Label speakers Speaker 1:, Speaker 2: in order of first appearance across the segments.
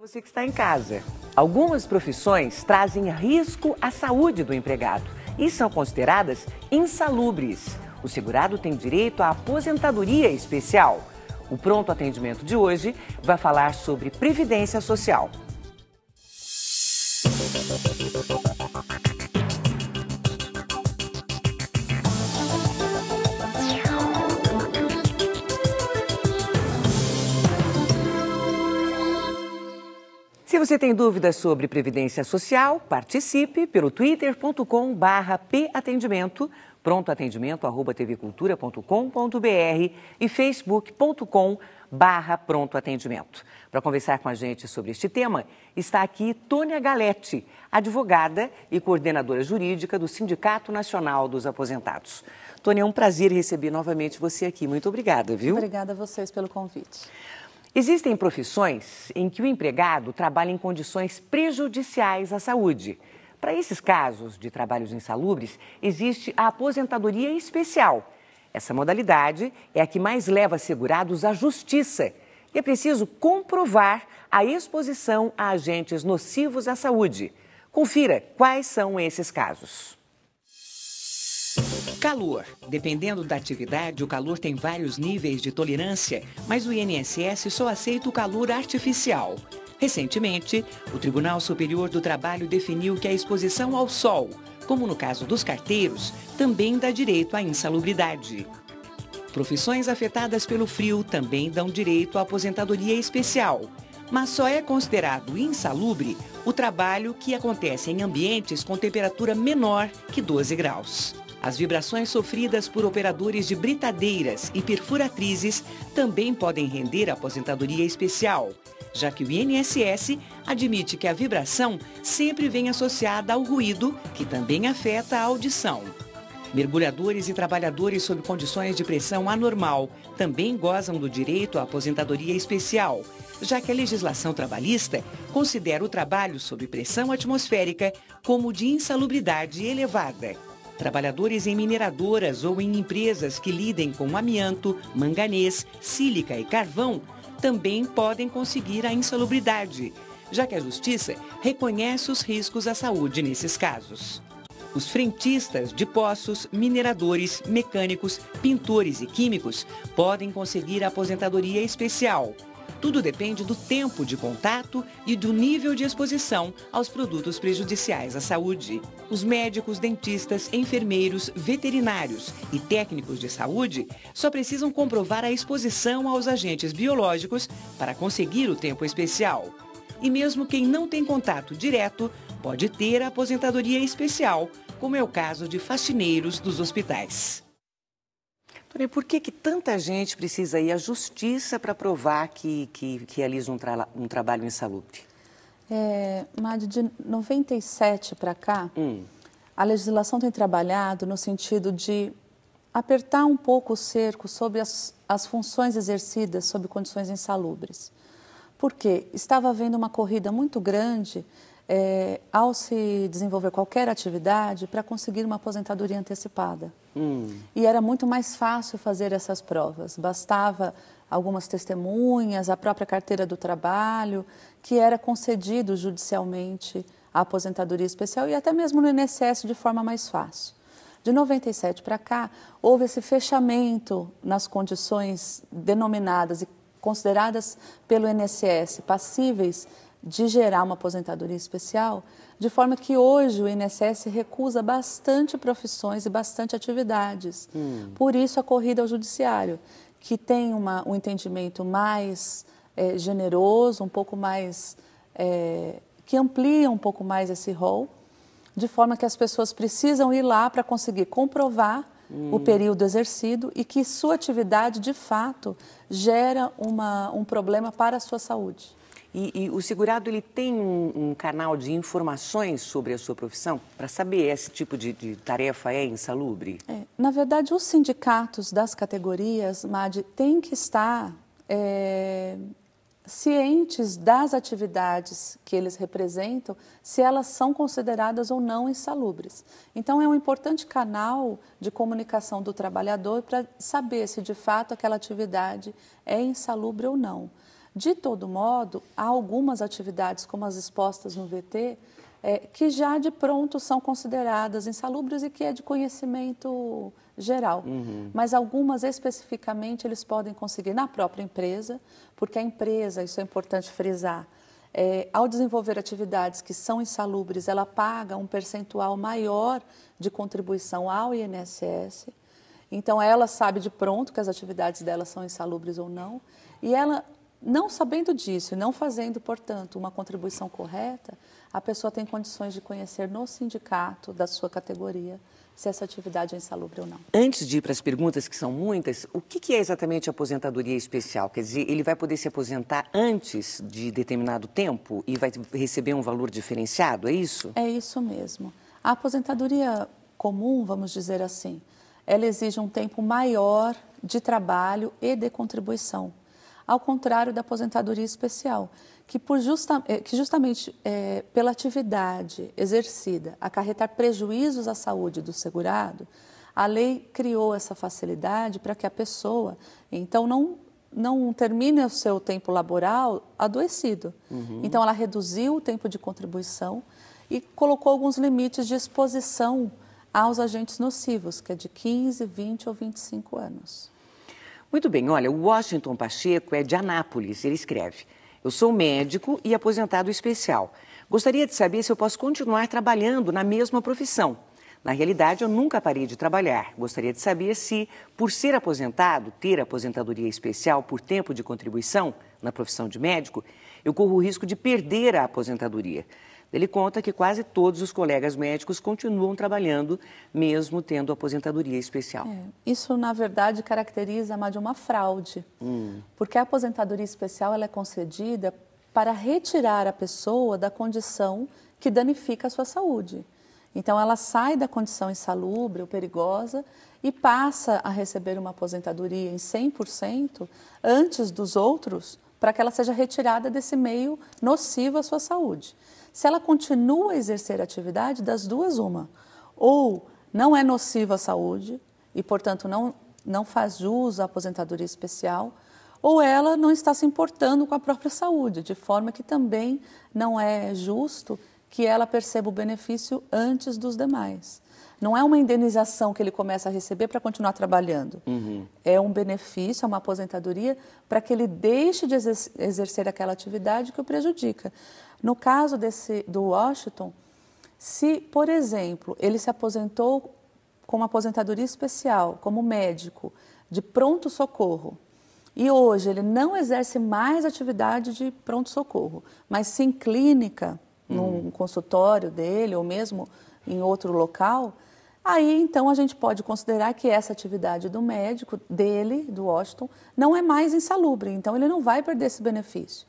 Speaker 1: Você que está em casa. Algumas profissões trazem risco à saúde do empregado e são consideradas insalubres. O segurado tem direito à aposentadoria especial. O pronto atendimento de hoje vai falar sobre previdência social. você tem dúvidas sobre Previdência Social? Participe pelo twitter.com barra patendimento, prontoatendimento.tvcultura.com.br e facebook.com barra prontoatendimento. Para conversar com a gente sobre este tema, está aqui Tônia Galete, advogada e coordenadora jurídica do Sindicato Nacional dos Aposentados. Tônia, é um prazer receber novamente você aqui. Muito obrigada, viu? Obrigada a vocês pelo convite. Existem profissões em que o empregado trabalha em condições prejudiciais à saúde. Para esses casos de trabalhos insalubres, existe a aposentadoria especial. Essa modalidade é a que mais leva segurados à justiça. E é preciso comprovar a exposição a agentes nocivos à saúde. Confira quais são esses casos. Calor. Dependendo da atividade, o calor tem vários níveis de tolerância, mas o INSS só aceita o calor artificial. Recentemente, o Tribunal Superior do Trabalho definiu que a exposição ao sol, como no caso dos carteiros, também dá direito à insalubridade. Profissões afetadas pelo frio também dão direito à aposentadoria especial, mas só é considerado insalubre o trabalho que acontece em ambientes com temperatura menor que 12 graus. As vibrações sofridas por operadores de britadeiras e perfuratrizes também podem render aposentadoria especial, já que o INSS admite que a vibração sempre vem associada ao ruído, que também afeta a audição. Mergulhadores e trabalhadores sob condições de pressão anormal também gozam do direito à aposentadoria especial, já que a legislação trabalhista considera o trabalho sob pressão atmosférica como de insalubridade elevada trabalhadores em mineradoras ou em empresas que lidem com amianto, manganês, sílica e carvão também podem conseguir a insalubridade, já que a Justiça reconhece os riscos à saúde nesses casos. Os frentistas de poços, mineradores, mecânicos, pintores e químicos podem conseguir aposentadoria especial tudo depende do tempo de contato e do nível de exposição aos produtos prejudiciais à saúde. Os médicos, dentistas, enfermeiros, veterinários e técnicos de saúde só precisam comprovar a exposição aos agentes biológicos para conseguir o tempo especial. E mesmo quem não tem contato direto pode ter a aposentadoria especial, como é o caso de faxineiros dos hospitais por que, que tanta gente precisa ir à justiça para provar que, que, que realiza um, tra um trabalho insalubre?
Speaker 2: É, Mário, de 97 para cá, hum. a legislação tem trabalhado no sentido de apertar um pouco o cerco sobre as, as funções exercidas sob condições insalubres. Porque estava havendo uma corrida muito grande é, ao se desenvolver qualquer atividade para conseguir uma aposentadoria antecipada. Hum. E era muito mais fácil fazer essas provas, bastava algumas testemunhas, a própria carteira do trabalho, que era concedido judicialmente a aposentadoria especial e até mesmo no INSS de forma mais fácil. De 97 para cá, houve esse fechamento nas condições denominadas e consideradas pelo INSS passíveis de gerar uma aposentadoria especial, de forma que hoje o INSS recusa bastante profissões e bastante atividades. Hum. Por isso a corrida ao judiciário, que tem uma, um entendimento mais é, generoso, um pouco mais é, que amplia um pouco mais esse rol, de forma que as pessoas precisam ir lá para conseguir comprovar hum. o período exercido e que sua atividade de fato gera uma, um problema para a sua saúde.
Speaker 1: E, e o segurado ele tem um, um, canal de informações sobre a sua profissão para saber esse tipo de, de tarefa é insalubre? É,
Speaker 2: na verdade, os sindicatos das categorias, MAD, têm que estar é, cientes das atividades que eles representam, se elas são consideradas ou não insalubres. Então, é um importante canal de comunicação do trabalhador para saber se de fato aquela atividade é insalubre ou não. De todo modo, há algumas atividades, como as expostas no VT, é, que já de pronto são consideradas insalubres e que é de conhecimento geral. Uhum. Mas algumas especificamente eles podem conseguir na própria empresa, porque a empresa, isso é importante frisar, é, ao desenvolver atividades que são insalubres, ela paga um percentual maior de contribuição ao INSS. Então, ela sabe de pronto que as atividades dela são insalubres ou não, e ela não sabendo disso e não fazendo, portanto, uma contribuição correta, a pessoa tem condições de conhecer no sindicato da sua categoria se essa atividade é insalubre ou não.
Speaker 1: Antes de ir para as perguntas, que são muitas, o que, é exatamente aposentadoria especial? Quer dizer, ele vai poder se aposentar antes de determinado tempo e vai receber um valor diferenciado, é isso? É
Speaker 2: isso mesmo. A aposentadoria comum, vamos dizer assim, ela exige um tempo maior de trabalho e de contribuição ao contrário da aposentadoria especial, que, por justa, eh, que justamente é, pela atividade exercida acarretar prejuízos à saúde do segurado, a lei criou essa facilidade para que a pessoa, então, não, não termine o seu tempo laboral adoecido. Uhum. Então, ela reduziu o tempo de contribuição e colocou alguns limites de exposição aos agentes nocivos, que é de 15, 20 ou 25 anos.
Speaker 1: Muito bem, olha, o Washington Pacheco é de Anápolis, ele escreve. Eu sou médico e aposentado especial. Gostaria de saber se eu posso continuar trabalhando na mesma profissão. Na realidade, eu nunca parei de trabalhar. Gostaria de saber se, por ser aposentado, ter aposentadoria especial por tempo de contribuição na profissão de médico, eu corro o risco de perder a aposentadoria. Ele conta que quase todos os colegas médicos continuam trabalhando, mesmo tendo aposentadoria especial. É,
Speaker 2: isso, na verdade, caracteriza mais de uma fraude, hum. porque a aposentadoria especial ela é concedida para retirar a pessoa da condição que danifica a sua saúde. Então, ela sai da condição insalubre ou perigosa e passa a receber uma aposentadoria em 100% antes dos outros, para que ela seja retirada desse meio nocivo à sua saúde. Se ela continua a exercer a atividade, das duas, uma. Ou não é nociva à saúde e, portanto, não, não faz jus à aposentadoria especial, ou ela não está se importando com a própria saúde, de forma que também não é justo que ela perceba o benefício antes dos demais. Não é uma indenização que ele começa a receber para continuar trabalhando. Uhum. É um benefício, é uma aposentadoria para que ele deixe de exercer aquela atividade que o prejudica. No caso desse, do Washington, se, por exemplo, ele se aposentou com uma aposentadoria especial, como médico, de pronto-socorro, e hoje ele não exerce mais atividade de pronto-socorro, mas sim clínica, num hum. consultório dele ou mesmo em outro local, aí então a gente pode considerar que essa atividade do médico, dele, do Washington, não é mais insalubre, então ele não vai perder esse benefício.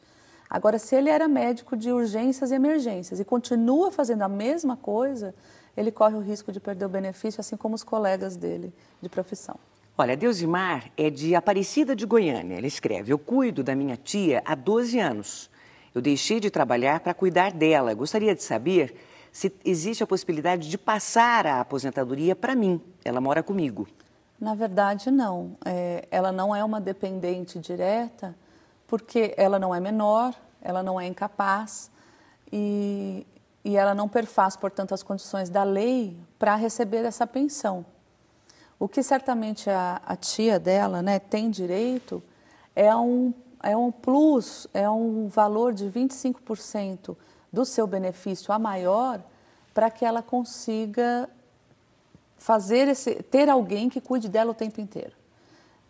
Speaker 2: Agora, se ele era médico de urgências e emergências e continua fazendo a mesma coisa, ele corre o risco de perder o benefício, assim como os colegas dele de profissão.
Speaker 1: Olha, Deusimar é de Aparecida de Goiânia. Ela escreve: Eu cuido da minha tia há 12 anos. Eu deixei de trabalhar para cuidar dela. Gostaria de saber se existe a possibilidade de passar a aposentadoria para mim. Ela mora comigo.
Speaker 2: Na verdade, não. É, ela não é uma dependente direta porque ela não é menor, ela não é incapaz e, e ela não perfaz, portanto, as condições da lei para receber essa pensão. O que certamente a, a tia dela né, tem direito é um, é um plus, é um valor de 25% do seu benefício a maior para que ela consiga fazer esse, ter alguém que cuide dela o tempo inteiro.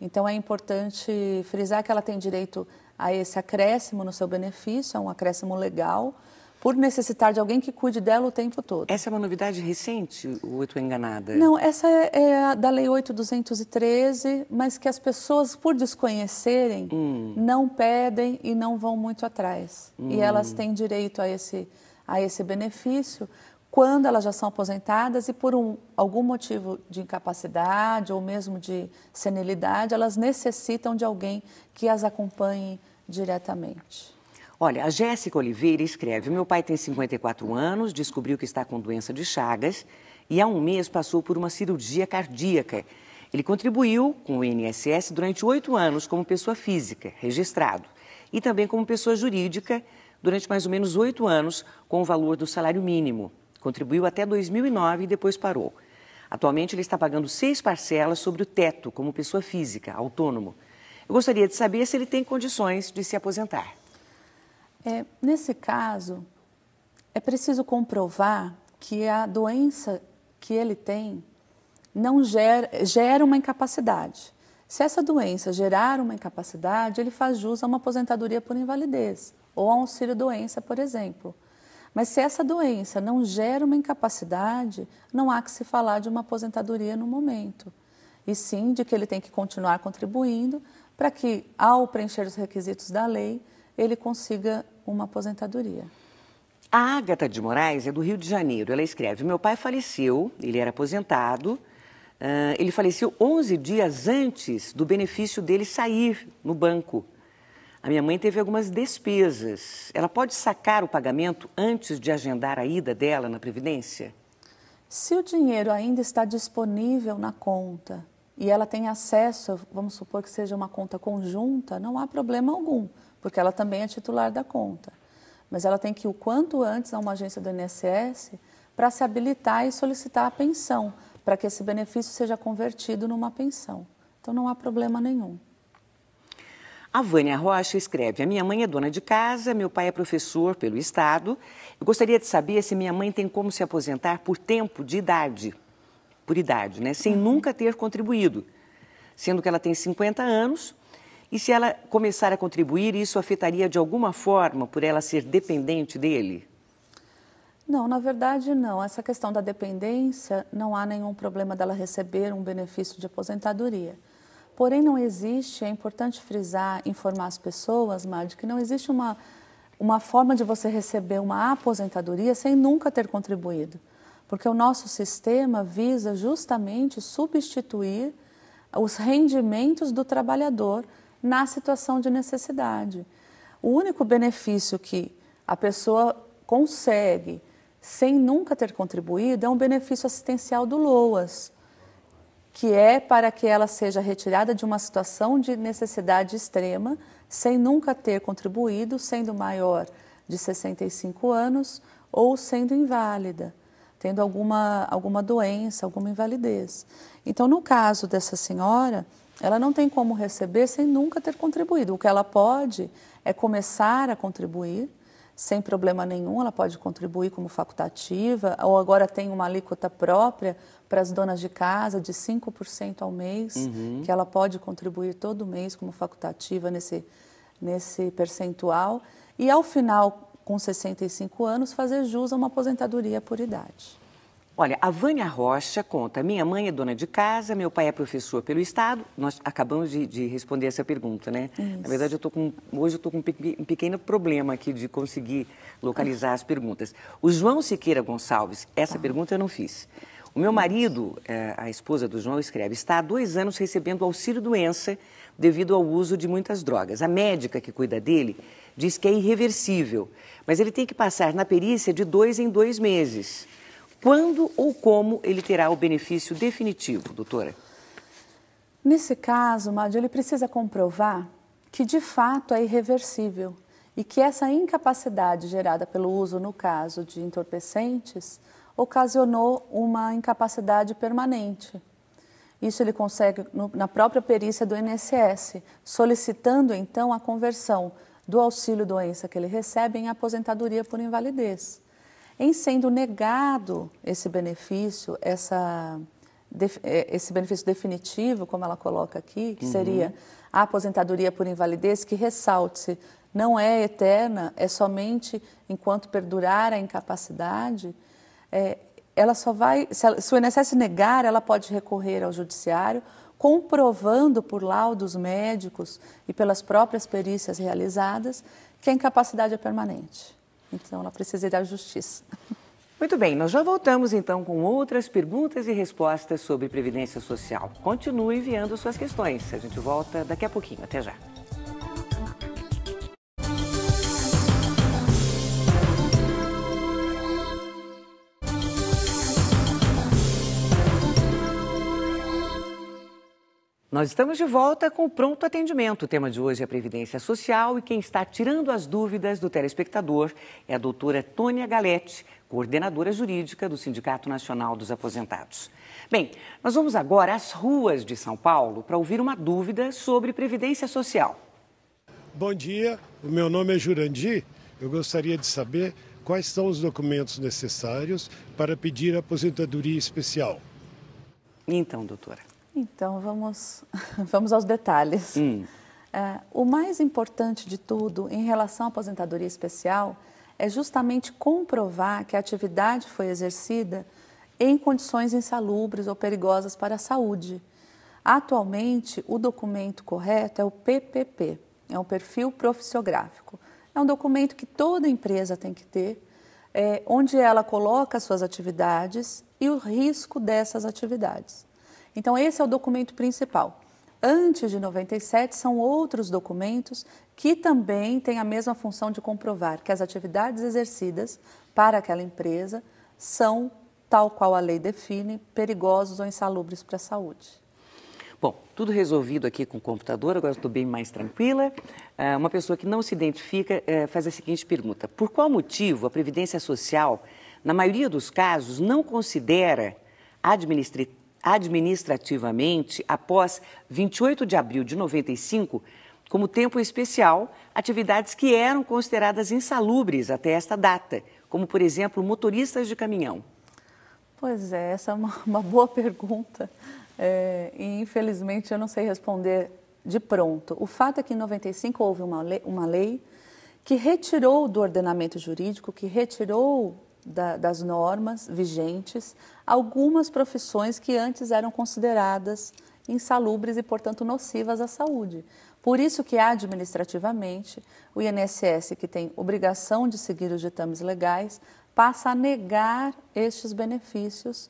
Speaker 2: Então é importante frisar que ela tem direito a esse acréscimo no seu benefício, a um acréscimo legal, por necessitar de alguém que cuide dela o tempo todo. Essa é uma novidade recente,
Speaker 1: ou eu estou enganada? Não,
Speaker 2: essa é, é da Lei 8.213, mas que as pessoas, por desconhecerem, hum. não pedem e não vão muito atrás. Hum. E elas têm direito a esse, a esse benefício quando elas já são aposentadas e por um, algum motivo de incapacidade ou mesmo de senilidade, elas necessitam de alguém que as acompanhe diretamente.
Speaker 1: Olha, a Jéssica Oliveira escreve: Meu pai tem 54 anos, descobriu que está com doença de Chagas e há um mês passou por uma cirurgia cardíaca. Ele contribuiu com o INSS durante oito anos como pessoa física, registrado, e também como pessoa jurídica durante mais ou menos oito anos com o valor do salário mínimo. Contribuiu até 2009 e depois parou. Atualmente ele está pagando seis parcelas sobre o teto como pessoa física, autônomo. Eu gostaria de saber se ele tem condições de se aposentar.
Speaker 2: É, nesse caso, é preciso comprovar que a doença que ele tem não gera, gera uma incapacidade. Se essa doença gerar uma incapacidade, ele faz jus a uma aposentadoria por invalidez ou a um auxílio-doença, por exemplo. Mas se essa doença não gera uma incapacidade, não há que se falar de uma aposentadoria no momento, e sim de que ele tem que continuar contribuindo para que, ao preencher os requisitos da lei, ele consiga uma aposentadoria.
Speaker 1: A Agatha de Moraes é do Rio de Janeiro. Ela escreve: Meu pai faleceu, ele era aposentado. Uh, ele faleceu 11 dias antes do benefício dele sair no banco. A minha mãe teve algumas despesas. Ela pode sacar o pagamento antes de agendar a ida dela na Previdência?
Speaker 2: Se o dinheiro ainda está disponível na conta e ela tem acesso, vamos supor que seja uma conta conjunta, não há problema algum, porque ela também é titular da conta. Mas ela tem que ir o quanto antes a uma agência do INSS para se habilitar e solicitar a pensão, para que esse benefício seja convertido numa pensão. Então não há problema nenhum.
Speaker 1: A Vânia Rocha escreve: A minha mãe é dona de casa, meu pai é professor pelo Estado. Eu gostaria de saber se minha mãe tem como se aposentar por tempo de idade por idade, né? sem uhum. nunca ter contribuído, sendo que ela tem 50 anos e se ela começar a contribuir, isso afetaria de alguma forma por ela ser dependente dele?
Speaker 2: Não, na verdade não. Essa questão da dependência, não há nenhum problema dela receber um benefício de aposentadoria. Porém, não existe, é importante frisar, informar as pessoas, Mário, que não existe uma, uma forma de você receber uma aposentadoria sem nunca ter contribuído porque o nosso sistema visa justamente substituir os rendimentos do trabalhador na situação de necessidade. O único benefício que a pessoa consegue sem nunca ter contribuído é um benefício assistencial do LOAS, que é para que ela seja retirada de uma situação de necessidade extrema sem nunca ter contribuído, sendo maior de 65 anos ou sendo inválida tendo alguma, alguma doença, alguma invalidez. Então, no caso dessa senhora, ela não tem como receber sem nunca ter contribuído. O que ela pode é começar a contribuir sem problema nenhum, ela pode contribuir como facultativa, ou agora tem uma alíquota própria para as donas de casa de 5% ao mês, uhum. que ela pode contribuir todo mês como facultativa nesse, nesse percentual. E ao final com 65 anos, fazer jus a uma aposentadoria por idade.
Speaker 1: Olha, a Vânia Rocha conta: minha mãe é dona de casa, meu pai é professor pelo Estado. Nós acabamos de, de responder essa pergunta, né? Isso. Na verdade, eu tô com, hoje eu estou com um pequeno problema aqui de conseguir localizar as perguntas. O João Siqueira Gonçalves, essa tá. pergunta eu não fiz. O meu marido, eh, a esposa do João, escreve: está há dois anos recebendo auxílio-doença devido ao uso de muitas drogas. A médica que cuida dele diz que é irreversível, mas ele tem que passar na perícia de dois em dois meses. Quando ou como ele terá o benefício definitivo, doutora?
Speaker 2: Nesse caso, Mádio, ele precisa comprovar que de fato é irreversível e que essa incapacidade gerada pelo uso, no caso de entorpecentes, ocasionou uma incapacidade permanente. Isso ele consegue no, na própria perícia do INSS, solicitando então a conversão do auxílio doença que ele recebe em aposentadoria por invalidez. Em sendo negado esse benefício, essa, é, esse benefício definitivo, como ela coloca aqui, que uhum. seria a aposentadoria por invalidez, que ressalte-se, não é eterna, é somente enquanto perdurar a incapacidade, é, ela só vai, se, ela, se o INSS negar, ela pode recorrer ao judiciário comprovando por laudos médicos e pelas próprias perícias realizadas que a incapacidade é permanente. Então,
Speaker 1: ela precisa ir à justiça. Muito bem, nós já voltamos então com outras perguntas e respostas sobre Previdência Social. Continue enviando suas questões. A gente volta daqui a pouquinho. Até já. Nós estamos de volta com o Pronto Atendimento. O tema de hoje é Previdência Social e quem está tirando as dúvidas do telespectador é a doutora Tônia Galete, coordenadora jurídica do Sindicato Nacional dos Aposentados. Bem, nós vamos agora às ruas de São Paulo para ouvir uma dúvida sobre Previdência Social. Bom dia, o meu nome é Jurandi. Eu gostaria de saber quais são os documentos necessários para pedir aposentadoria especial. Então, doutora.
Speaker 2: Então vamos, vamos aos detalhes. Hum. É, o mais importante de tudo em relação à aposentadoria especial é justamente comprovar que a atividade foi exercida em condições insalubres ou perigosas para a saúde. Atualmente, o documento correto é o PPP, é um perfil profissiográfico. É um documento que toda empresa tem que ter, é, onde ela coloca suas atividades e o risco dessas atividades. Então, esse é o documento principal. Antes de 97, são outros documentos que também têm a mesma função de comprovar que as atividades exercidas para aquela empresa são, tal qual a lei define, perigosos ou insalubres para a saúde.
Speaker 1: Bom, tudo resolvido aqui com o computador, agora estou bem mais tranquila. É, uma pessoa que não se identifica é, faz a seguinte pergunta: Por qual motivo a Previdência Social, na maioria dos casos, não considera administrativamente após 28 de abril de 95 como tempo especial atividades que eram consideradas insalubres até esta data, como, por exemplo, motoristas de caminhão.
Speaker 2: Pois é, essa é uma, uma boa pergunta. É, e infelizmente eu não sei responder de pronto. O fato é que em 95 houve uma lei, uma lei que retirou do ordenamento jurídico, que retirou da, das normas vigentes algumas profissões que antes eram consideradas insalubres e, portanto, nocivas à saúde. Por isso que administrativamente o INSS, que tem obrigação de seguir os ditames legais, passa a negar estes benefícios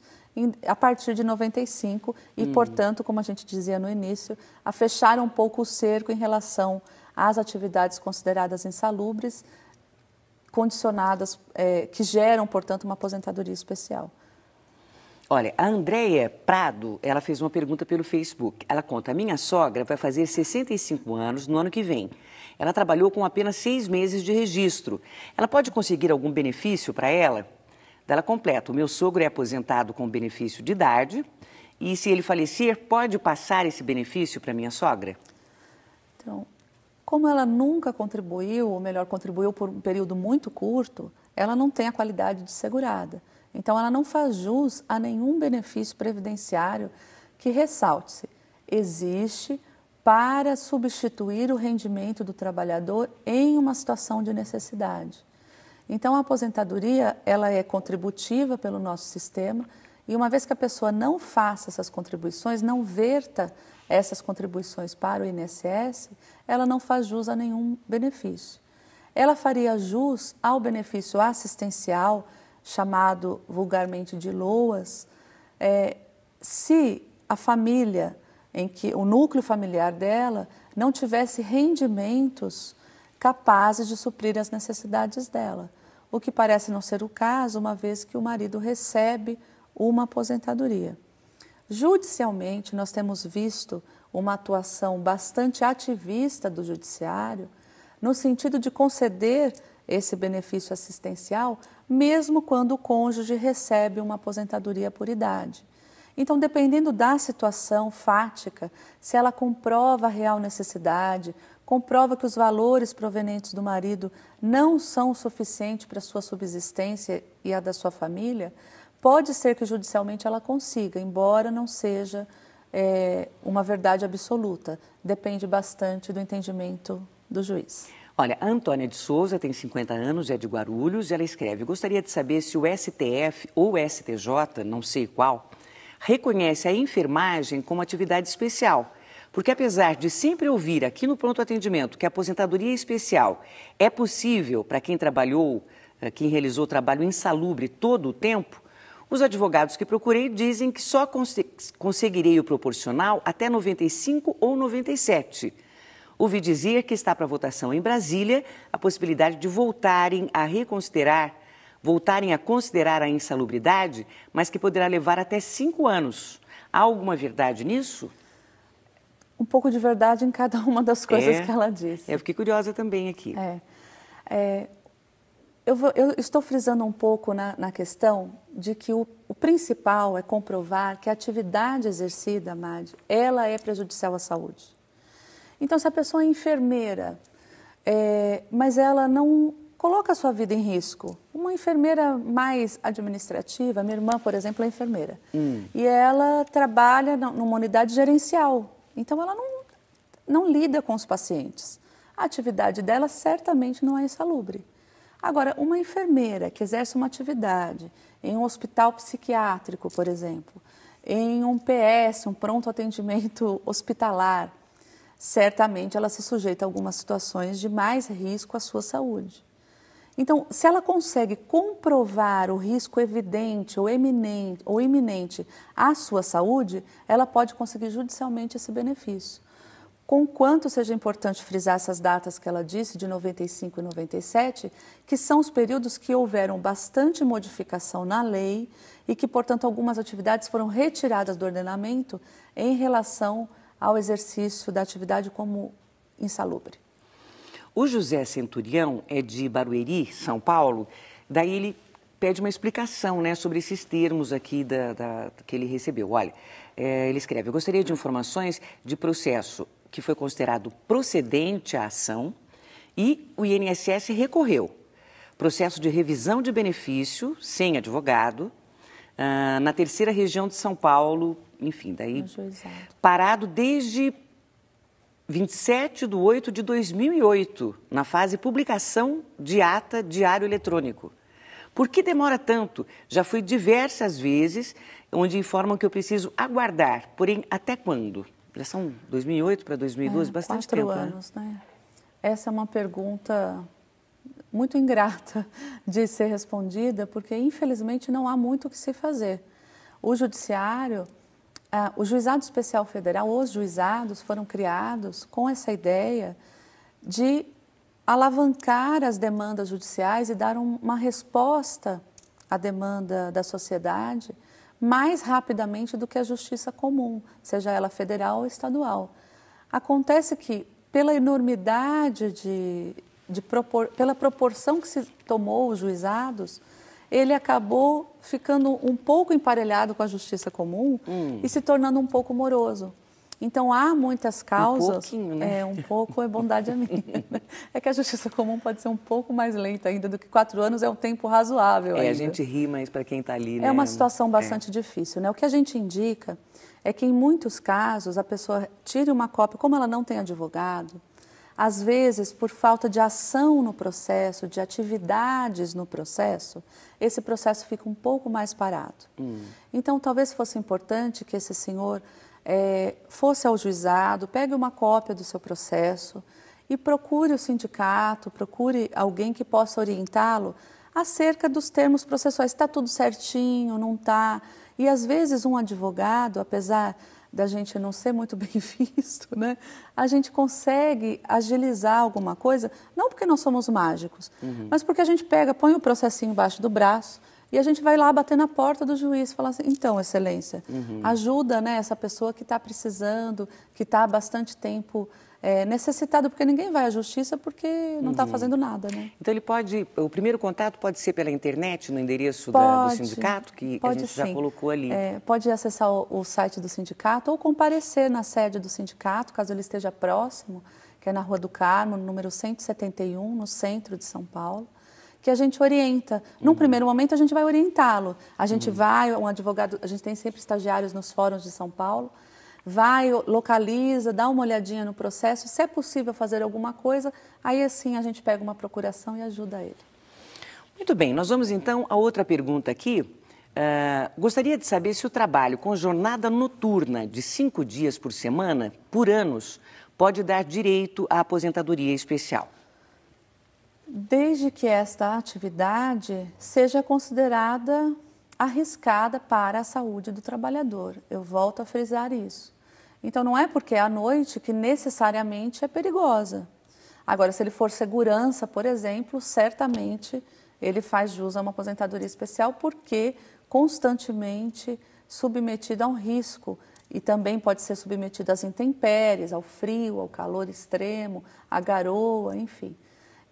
Speaker 2: a partir de 95 e, hum. portanto, como a gente dizia no início, a fechar um pouco o cerco em relação às atividades consideradas insalubres condicionadas, é, que geram, portanto, uma aposentadoria especial.
Speaker 1: Olha, a Andréia Prado, ela fez uma pergunta pelo Facebook. Ela conta, a minha sogra vai fazer 65 anos no ano que vem. Ela trabalhou com apenas seis meses de registro. Ela pode conseguir algum benefício para ela? Dela completa, o meu sogro é aposentado com benefício de idade e se ele falecer, pode passar esse benefício para minha sogra?
Speaker 2: Então, como ela nunca contribuiu, ou melhor, contribuiu por um período muito curto, ela não tem a qualidade de segurada. Então, ela não faz jus a nenhum benefício previdenciário que, ressalte-se, existe para substituir o rendimento do trabalhador em uma situação de necessidade. Então, a aposentadoria ela é contributiva pelo nosso sistema e uma vez que a pessoa não faça essas contribuições, não verta essas contribuições para o INSS, ela não faz jus a nenhum benefício. Ela faria jus ao benefício assistencial, chamado vulgarmente de LOAS, é, se a família em que o núcleo familiar dela não tivesse rendimentos capazes de suprir as necessidades dela, o que parece não ser o caso, uma vez que o marido recebe uma aposentadoria. Judicialmente, nós temos visto uma atuação bastante ativista do Judiciário, no sentido de conceder esse benefício assistencial, mesmo quando o cônjuge recebe uma aposentadoria por idade. Então, dependendo da situação fática, se ela comprova a real necessidade, comprova que os valores provenientes do marido não são suficientes para a sua subsistência e a da sua família, Pode ser que judicialmente ela consiga, embora não seja é, uma verdade absoluta. Depende bastante do entendimento
Speaker 1: do juiz. Olha, a Antônia de Souza tem 50 anos, é de Guarulhos, e ela escreve: Gostaria de saber se o STF ou STJ, não sei qual, reconhece a enfermagem como atividade especial. Porque apesar de sempre ouvir aqui no pronto atendimento que a aposentadoria é especial é possível para quem trabalhou, eh, quem realizou trabalho insalubre todo o tempo, os advogados que procurei dizem que só cons conseguirei o proporcional até 95 ou 97. Ouvi dizer que está para votação em Brasília a possibilidade de voltarem a reconsiderar, voltarem a considerar a insalubridade, mas que poderá levar até cinco anos. Há alguma verdade nisso?
Speaker 2: Um pouco de verdade em cada uma das coisas é, que ela disse. Eu fiquei
Speaker 1: curiosa também aqui.
Speaker 2: É, é eu, vou, eu, estou frisando um pouco na, na questão de que o, o, principal é comprovar que a atividade exercida, Mad, ela é prejudicial à saúde. Então, se a pessoa é enfermeira, é, mas ela não coloca a sua vida em risco, uma enfermeira mais administrativa, minha irmã, por exemplo, é enfermeira, hum. e ela trabalha numa unidade gerencial, então ela não, não lida com os pacientes. A atividade dela certamente não é insalubre. Agora, uma enfermeira que exerce uma atividade em um hospital psiquiátrico, por exemplo, em um PS, um pronto atendimento hospitalar, certamente ela se sujeita a algumas situações de mais risco à sua saúde. Então, se ela consegue comprovar o risco evidente ou iminente, ou iminente à sua saúde, ela pode conseguir judicialmente esse benefício com quanto seja importante frisar essas datas que ela disse, de 95 e 97, que são os períodos que houveram bastante modificação na lei e que, portanto, algumas atividades foram retiradas do ordenamento em relação ao exercício da atividade como
Speaker 1: insalubre. O José Centurião é de Barueri, São Paulo, daí ele pede uma explicação né, sobre esses termos aqui da, da que ele recebeu. Olha, é, ele escreve: gostaria de informações de processo que foi considerado procedente a ação e o INSS recorreu. Processo de revisão de benefício sem advogado, uh, na terceira região de São Paulo, enfim, daí parado desde 27 de 8 de 2008, na fase publicação de ata diário eletrônico. Por que demora tanto? Já fui diversas vezes, onde informam que eu preciso aguardar, porém, até quando? Já são 2008 para 2012, é, bastante quatro tempo. Né? anos,
Speaker 2: né? né? Essa é uma pergunta muito ingrata de ser respondida, porque infelizmente não há muito o que se fazer. O judiciário, ah, o juizado especial federal, os juizados foram criados com essa ideia de alavancar as demandas judiciais e dar uma resposta à demanda da sociedade mais rapidamente do que a justiça comum, seja ela federal ou estadual. Acontece que, pela enormidade de, de propor, pela proporção que se tomou os juizados, ele acabou ficando um pouco emparelhado com a justiça comum hum. e se tornando um pouco moroso. Então há muitas causas. Um pouquinho, né? É, um pouco é bondade a mim. é que a justiça comum pode ser um pouco mais lenta ainda do que quatro anos, é um tempo razoável. É, ainda. a gente
Speaker 1: ri, mas para quem está ali. É né? É uma situação bastante
Speaker 2: é. difícil, né? O que a gente indica é que em muitos casos a pessoa tire uma cópia, como ela não tem advogado, às vezes por falta de ação no processo, de atividades no processo, esse processo fica um pouco mais parado. Hum. Então, talvez fosse importante que esse senhor é, fosse ao juizado, pegue uma cópia do seu processo e procure o sindicato, procure alguém que possa orientá-lo acerca dos termos processuais. Está tudo certinho, não está? E às vezes um advogado, apesar da gente não ser muito bem visto, né? A gente consegue agilizar alguma coisa, não porque nós somos mágicos, uhum. mas porque a gente pega, põe o processinho embaixo do braço, e a gente vai lá bater na porta do juiz, falar assim, então, excelência, uhum. ajuda né, essa pessoa que está precisando, que está há bastante tempo é, necessitado, porque ninguém vai à justiça porque não está uhum. fazendo nada, né?
Speaker 1: Então ele pode, o primeiro contato pode ser pela internet, no endereço pode, da, do sindicato, que a gente sim. já colocou ali. É,
Speaker 2: pode acessar o, o, site do sindicato ou comparecer na sede do sindicato, caso ele esteja próximo, que é na Rua do Carmo, número 171, no centro de São Paulo que a gente orienta. Num uhum. primeiro momento, a gente vai orientá-lo. A gente uhum. vai, um advogado, a gente tem sempre estagiários nos fóruns de São Paulo, vai, localiza, dá uma olhadinha no processo, se é possível fazer alguma coisa, aí assim a gente pega uma procuração e ajuda ele.
Speaker 1: Muito bem, nós vamos então a outra pergunta aqui. Uh, gostaria de saber se o trabalho com jornada noturna de cinco dias por semana, por anos, pode dar direito à aposentadoria especial
Speaker 2: desde que esta atividade seja considerada arriscada para a saúde do trabalhador. Eu volto a frisar isso. Então não é porque é à noite que necessariamente é perigosa. Agora, se ele for segurança, por exemplo, certamente ele faz jus a uma aposentadoria especial porque constantemente submetido a um risco e também pode ser submetido às intempéries, ao frio, ao calor extremo, à garoa, enfim.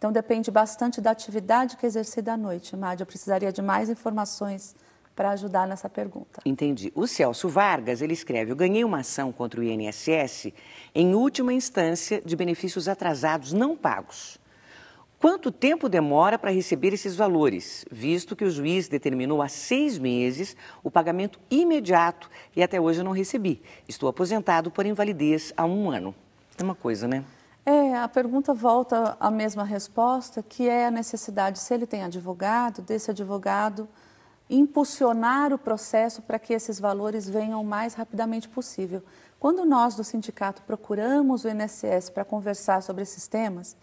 Speaker 2: Então depende bastante da atividade que é exercida à noite, Mádia. Eu precisaria de mais informações para ajudar nessa pergunta.
Speaker 1: Entendi. O Celso Vargas, ele escreve: "Eu ganhei uma ação contra o INSS em última instância de benefícios atrasados não pagos. Quanto tempo demora para receber esses valores, visto que o juiz determinou há seis meses o pagamento imediato e até hoje eu não recebi. Estou aposentado por invalidez há um ano. É uma coisa, né?
Speaker 2: É, a pergunta volta à mesma resposta, que é a necessidade, se ele tem advogado, desse advogado impulsionar o processo para que esses valores venham o mais rapidamente possível. Quando nós do sindicato procuramos o INSS para conversar sobre esses temas,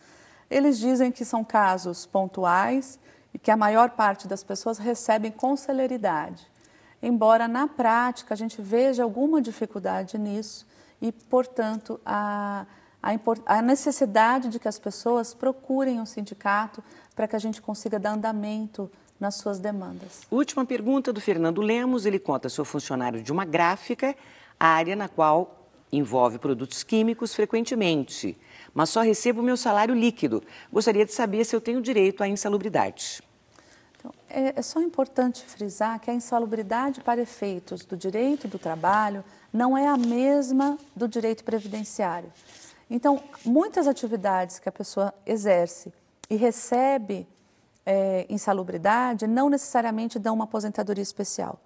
Speaker 2: eles dizem que são casos pontuais e que a maior parte das pessoas recebem com celeridade. Embora na prática a gente veja alguma dificuldade nisso e, portanto, a a, necessidade de que as pessoas procurem um sindicato para que a gente consiga dar andamento nas suas demandas.
Speaker 1: Última pergunta do Fernando Lemos. Ele conta ser funcionário de uma gráfica, área na qual envolve produtos químicos frequentemente, mas só recebo meu salário líquido. Gostaria de saber se eu tenho direito à insalubridade.
Speaker 2: Então, é, é só importante frisar que a insalubridade para efeitos do direito do trabalho não é a mesma do direito previdenciário. Então, muitas atividades que a pessoa exerce e recebe é, insalubridade não necessariamente dão uma aposentadoria especial.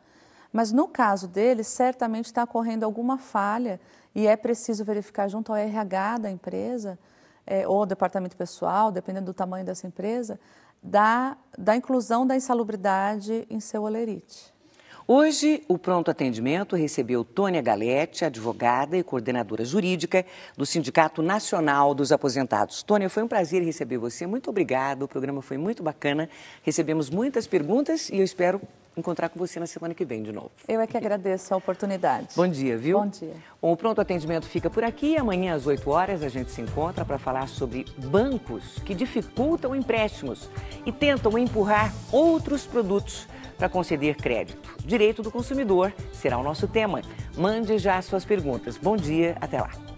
Speaker 2: Mas no caso dele, certamente está ocorrendo alguma falha e é preciso verificar junto ao RH da empresa é, ou departamento pessoal, dependendo do tamanho dessa empresa, da, da inclusão da insalubridade em seu olerite.
Speaker 1: Hoje, o pronto atendimento recebeu Tônia Galete, advogada e coordenadora jurídica do Sindicato Nacional dos Aposentados. Tônia, foi um prazer receber você. Muito obrigada. O programa foi muito bacana. Recebemos muitas perguntas e eu espero encontrar com você na semana que vem de novo.
Speaker 2: Eu é que agradeço a oportunidade.
Speaker 1: Bom dia, viu? Bom dia. Bom, o pronto atendimento fica por aqui. Amanhã às 8 horas a gente se encontra para falar sobre bancos que dificultam empréstimos e tentam empurrar outros produtos para conceder crédito. Direito do consumidor será o nosso tema. Mande já suas perguntas. Bom dia, até lá.